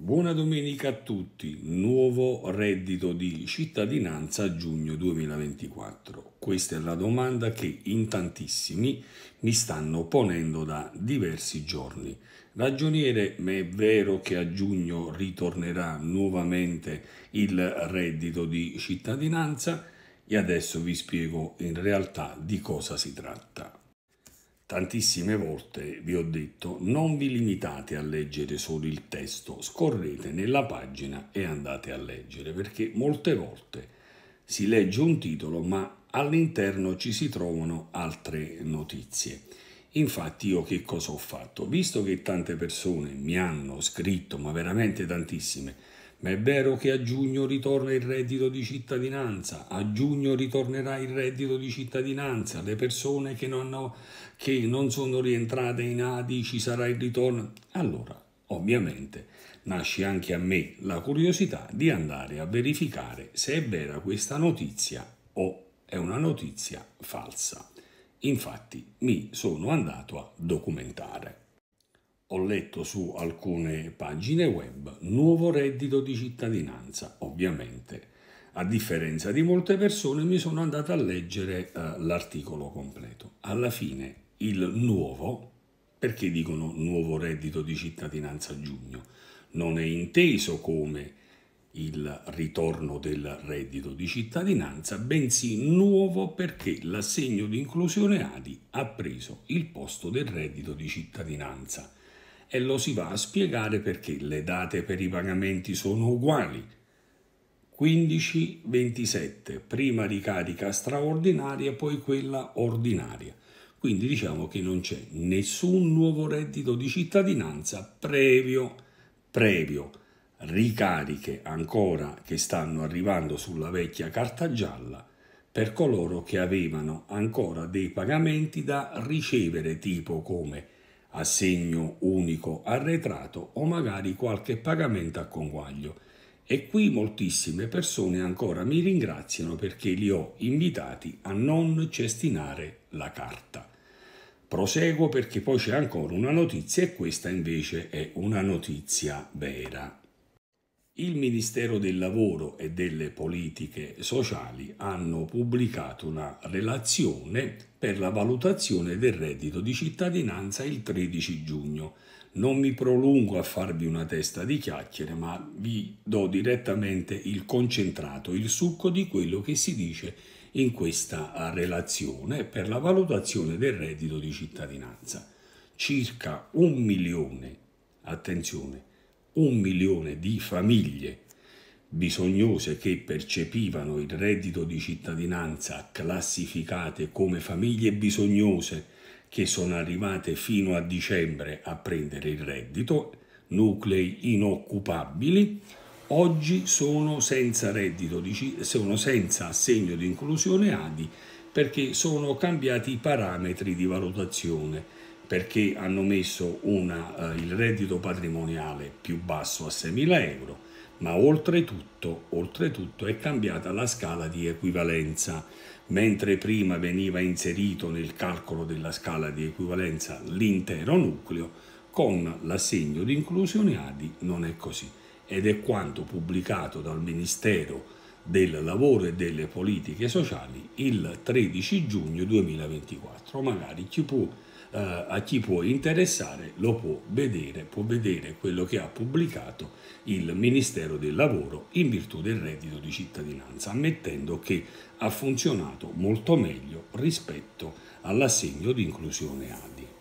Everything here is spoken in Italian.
Buona domenica a tutti, nuovo reddito di cittadinanza giugno 2024. Questa è la domanda che in tantissimi mi stanno ponendo da diversi giorni. Ragioniere, ma è vero che a giugno ritornerà nuovamente il reddito di cittadinanza? E adesso vi spiego in realtà di cosa si tratta. Tantissime volte vi ho detto non vi limitate a leggere solo il testo, scorrete nella pagina e andate a leggere, perché molte volte si legge un titolo ma all'interno ci si trovano altre notizie. Infatti io che cosa ho fatto? Visto che tante persone mi hanno scritto, ma veramente tantissime, ma è vero che a giugno ritorna il reddito di cittadinanza, a giugno ritornerà il reddito di cittadinanza, le persone che non, hanno, che non sono rientrate in ADI ci sarà il ritorno. Allora, ovviamente, nasce anche a me la curiosità di andare a verificare se è vera questa notizia o è una notizia falsa. Infatti mi sono andato a documentare ho letto su alcune pagine web, nuovo reddito di cittadinanza, ovviamente. A differenza di molte persone mi sono andata a leggere eh, l'articolo completo. Alla fine il nuovo, perché dicono nuovo reddito di cittadinanza a giugno? Non è inteso come il ritorno del reddito di cittadinanza, bensì nuovo perché l'assegno di inclusione ADI ha preso il posto del reddito di cittadinanza e lo si va a spiegare perché le date per i pagamenti sono uguali. 15-27, prima ricarica straordinaria, poi quella ordinaria. Quindi diciamo che non c'è nessun nuovo reddito di cittadinanza previo, previo ricariche ancora che stanno arrivando sulla vecchia carta gialla per coloro che avevano ancora dei pagamenti da ricevere tipo come assegno unico arretrato o magari qualche pagamento a conguaglio. E qui moltissime persone ancora mi ringraziano perché li ho invitati a non cestinare la carta. Proseguo perché poi c'è ancora una notizia e questa invece è una notizia vera il Ministero del Lavoro e delle Politiche Sociali hanno pubblicato una relazione per la valutazione del reddito di cittadinanza il 13 giugno. Non mi prolungo a farvi una testa di chiacchiere, ma vi do direttamente il concentrato, il succo di quello che si dice in questa relazione per la valutazione del reddito di cittadinanza. Circa un milione, attenzione, un milione di famiglie bisognose che percepivano il reddito di cittadinanza classificate come famiglie bisognose che sono arrivate fino a dicembre a prendere il reddito, nuclei inoccupabili, oggi sono senza reddito, di, sono senza assegno di inclusione ADI perché sono cambiati i parametri di valutazione perché hanno messo una, eh, il reddito patrimoniale più basso a 6.000 euro, ma oltretutto, oltretutto è cambiata la scala di equivalenza. Mentre prima veniva inserito nel calcolo della scala di equivalenza l'intero nucleo, con l'assegno di inclusione ADI non è così ed è quanto pubblicato dal Ministero del Lavoro e delle Politiche Sociali il 13 giugno 2024. Magari ci può eh, a chi può interessare lo può vedere, può vedere quello che ha pubblicato il Ministero del Lavoro in virtù del reddito di cittadinanza, ammettendo che ha funzionato molto meglio rispetto all'assegno di inclusione ADI.